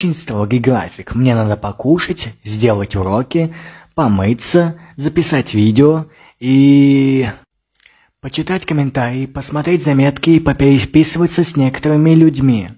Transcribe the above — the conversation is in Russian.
очень строгий график. Мне надо покушать, сделать уроки, помыться, записать видео и... Почитать комментарии, посмотреть заметки и попереписываться с некоторыми людьми.